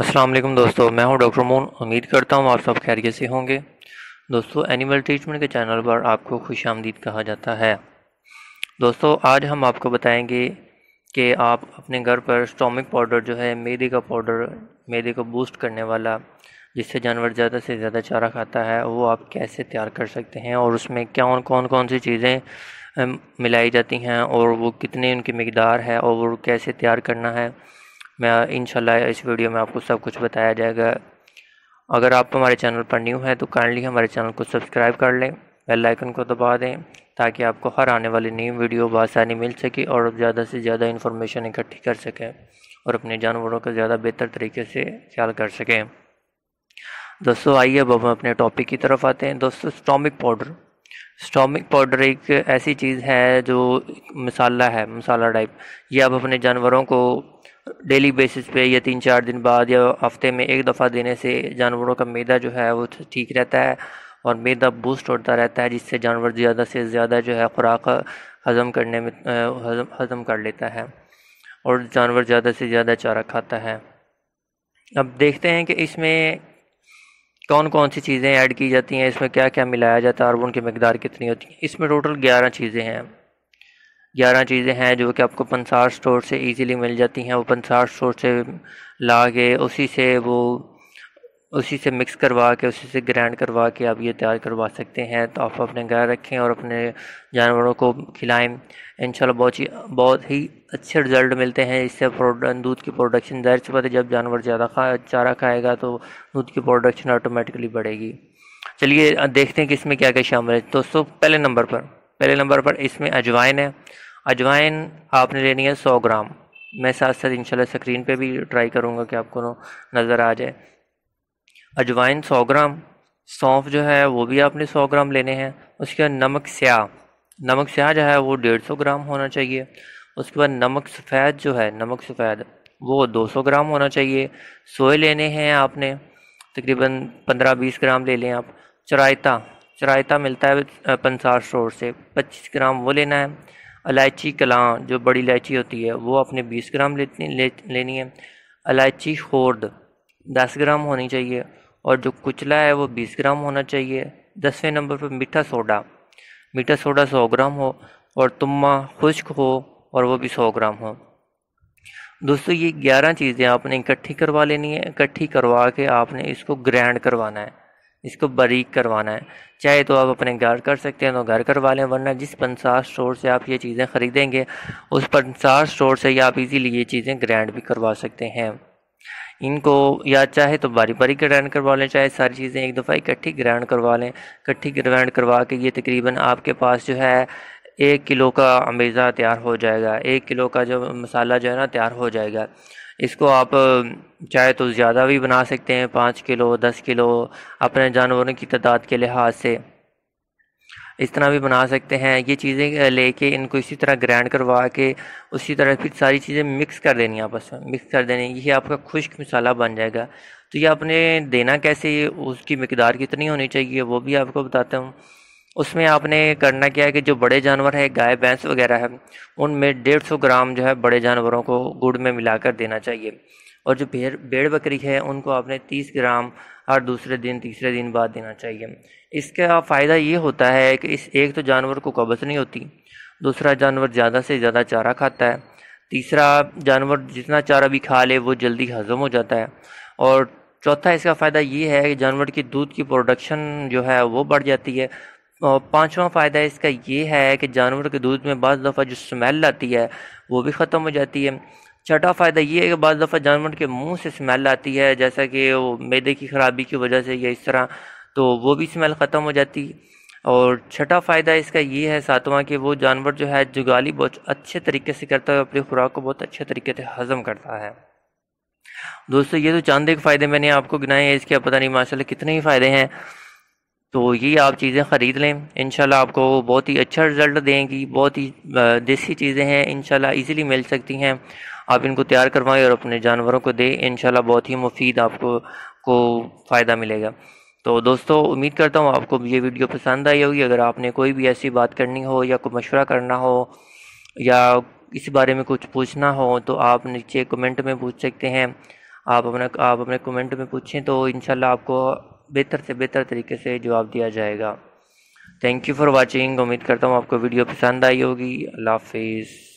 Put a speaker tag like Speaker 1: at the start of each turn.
Speaker 1: अस्सलाम वालेकुम दोस्तों मैं हूं डॉक्टर मोन उम्मीद करता हूं आप सब खैरियत से होंगे दोस्तों एनिमल ट्रीटमेंट के चैनल पर आपको खुश आमदीद कहा जाता है दोस्तों आज हम आपको बताएंगे कि आप अपने घर पर स्टोमिक पाउडर जो है मेदे का पाउडर मेदे को बूस्ट करने वाला जिससे जानवर ज़्यादा से ज़्यादा चारा खाता है वो आप कैसे तैयार कर सकते हैं और उसमें क्या कौन कौन कौन सी चीज़ें मिलाई जाती हैं और वो कितने उनकी मकदार है और वो कैसे तैयार करना है मैं इनशाला इस वीडियो में आपको सब कुछ बताया जाएगा अगर आप हमारे चैनल पर न्यू हैं तो काइंडली हमारे चैनल को सब्सक्राइब कर लें बेल आइकन को दबा दें ताकि आपको हर आने वाली नई वीडियो बसानी मिल सके और आप ज़्यादा से ज़्यादा इन्फॉर्मेशन इकट्ठी कर सकें और अपने जानवरों का ज़्यादा बेहतर तरीके से ख्याल कर सकें दोस्तों आइए अब हम अपने टॉपिक की तरफ आते हैं दोस्तों स्टॉमिक पाउडर स्टॉमिक पाउडर एक ऐसी चीज़ है जो मसाला है मसाला टाइप ये आप अपने जानवरों को डेली बेसिस पे या तीन चार दिन बाद या हफ्ते में एक दफ़ा देने से जानवरों का मैदा जो है वो ठीक रहता है और मैदा बूस्ट होता रहता है जिससे जानवर ज़्यादा से ज़्यादा जो है खुराक हज़म करने में हज़म हज़म कर लेता है और जानवर ज़्यादा से ज़्यादा चारा खाता है अब देखते हैं कि इसमें कौन कौन सी चीज़ें ऐड की जाती हैं इसमें क्या क्या मिलाया जाता है और उनकी मकदार कितनी होती है इसमें टोटल ग्यारह चीज़ें हैं ग्यारह चीज़ें हैं जो कि आपको पंसार स्टोर से इजीली मिल जाती हैं वो पंसार स्टोर से ला के उसी से वो उसी से मिक्स करवा के उसी से ग्राइंड करवा के आप ये तैयार करवा सकते हैं तो आप अपने घर रखें और अपने जानवरों को खिलाएं इन बहुत ही बहुत ही अच्छे रिजल्ट मिलते हैं इससे दूध की प्रोडक्शन दर्ज सी है जब जानवर ज़्यादा खा चारा खाएगा तो दूध की प्रोडक्शन ऑटोमेटिकली बढ़ेगी चलिए देखते हैं कि इसमें क्या क्या शामिल है दोस्तों पहले नंबर पर पहले नंबर पर इसमें अजवाइन है अजवाइन आपने लेनी है सौ ग्राम मैं साथ साथ इंशाल्लाह स्क्रीन पे भी ट्राई करूँगा कि आपको नज़र आ जाए अजवाइन सौ ग्राम सौंफ जो है वो भी आपने सौ ग्राम लेने हैं उसके बाद नमक स्याह नमक स्याह जो है वो डेढ़ सौ ग्राम होना चाहिए उसके बाद नमक सफ़ेद जो है नमक सफ़ेद वो दो सौ ग्राम होना चाहिए सोए लेने हैं आपने तकरीबन पंद्रह बीस ग्राम ले लें आप चरायता चरायता मिलता है पंसार स्टोर से पच्चीस ग्राम वो लेना है इलायची कलां जो बड़ी इलायची होती है वो आपने बीस ग्राम लेनी ले, लेनी है इलायची खोर्द दस ग्राम होनी चाहिए और जो कुचला है वो 20 ग्राम होना चाहिए दसवें नंबर पर मीठा सोडा मीठा सोडा 100 ग्राम हो और तुम्मा खुश्क हो और वो भी 100 ग्राम हो दोस्तों ये 11 चीज़ें आपने इकट्ठी करवा लेनी है इकट्ठी करवा के आपने इसको ग्रैंड करवाना है इसको बारीक करवाना है चाहे तो आप अपने घर कर सकते हैं तो घर करवा लें वरना जिस पंसार स्टोर से आप ये चीज़ें ख़रीदेंगे उस पंसार स्टोर से ही आप इजीली ये चीज़ें ग्रैंड भी करवा सकते हैं इनको या चाहे तो बारी बारी ग्रहण करवा लें चाहे सारी चीज़ें एक दफ़ा इकट्ठी ग्रहण करवा लें इकट्ठी ग्रहण करवा के ये तकरीबन आपके पास जो है एक किलो का अमेज़ा तैयार हो जाएगा एक किलो का जो मसाला जो है ना तैयार हो जाएगा इसको आप चाहे तो ज़्यादा भी बना सकते हैं पाँच किलो दस किलो अपने जानवरों की तादाद के लिहाज से इस तरह भी बना सकते हैं ये चीज़ें लेके इनको इसी तरह ग्रैंड करवा के उसी तरह फिर सारी चीज़ें मिक्स कर देनी आपस में मिक्स कर देनी ये आपका खुश्क मसाला बन जाएगा तो ये आपने देना कैसे उसकी मकदार कितनी होनी चाहिए वो भी आपको बताता हूँ उसमें आपने करना क्या है कि जो बड़े जानवर है गाय भैंस वगैरह है उनमें डेढ़ सौ ग्राम जो है बड़े जानवरों को गुड़ में मिलाकर देना चाहिए और जो भेड़ भेड़ बकरी है उनको आपने तीस ग्राम हर दूसरे दिन तीसरे दिन बाद देना चाहिए इसका फ़ायदा ये होता है कि इस एक तो जानवर को कब्ज़ नहीं होती दूसरा जानवर ज़्यादा से ज़्यादा चारा खाता है तीसरा जानवर जितना चारा भी खा ले वो जल्दी हज़म हो जाता है और चौथा इसका फ़ायदा ये है कि जानवर की दूध की प्रोडक्शन जो है वो बढ़ जाती है और पाँचवा फ़ायदा इसका ये है कि जानवर के दूध में बज़ दफ़ा जो स्मेल आती है वो भी ख़त्म हो जाती है छठा फ़ायदा ये है कि बज़ दफ़ा जानवर के मुंह से स्मेल आती है जैसा कि वो मैदे की ख़राबी की वजह से या इस तरह तो वो भी स्मेल ख़त्म हो जाती और छठा फ़ायदा इसका ये है सातवां कि वो जानवर जो है जुगाली बहुत अच्छे तरीके से करता है अपनी खुराक को बहुत अच्छे तरीके से हज़म करता है दोस्तों ये तो चांदे के फ़ायदे मैंने आपको गिनाए हैं इसके पता नहीं माशाल्लाह कितने ही फ़ायदे हैं तो ये आप चीज़ें ख़रीद लें इन आपको बहुत ही अच्छा रिज़ल्ट देंगी बहुत ही देसी चीज़ें हैं इन ईज़िली मिल सकती हैं आप इनको तैयार करवाएं और अपने जानवरों को दें इनशाला बहुत ही मुफीद आपको को फ़ायदा मिलेगा तो दोस्तों उम्मीद करता हूँ आपको ये वीडियो पसंद आई होगी अगर आपने कोई भी ऐसी बात करनी हो या कोई मशवरा करना हो या इस बारे में कुछ पूछना हो तो आप नीचे कमेंट में पूछ सकते हैं आप अपना आप अपने कमेंट में पूछें तो इन आपको बेहतर से बेहतर तरीके से जवाब दिया जाएगा थैंक यू फॉर वॉचिंग उम्मीद करता हूँ आपको वीडियो पसंद आई होगी अल्लाह हाफिज़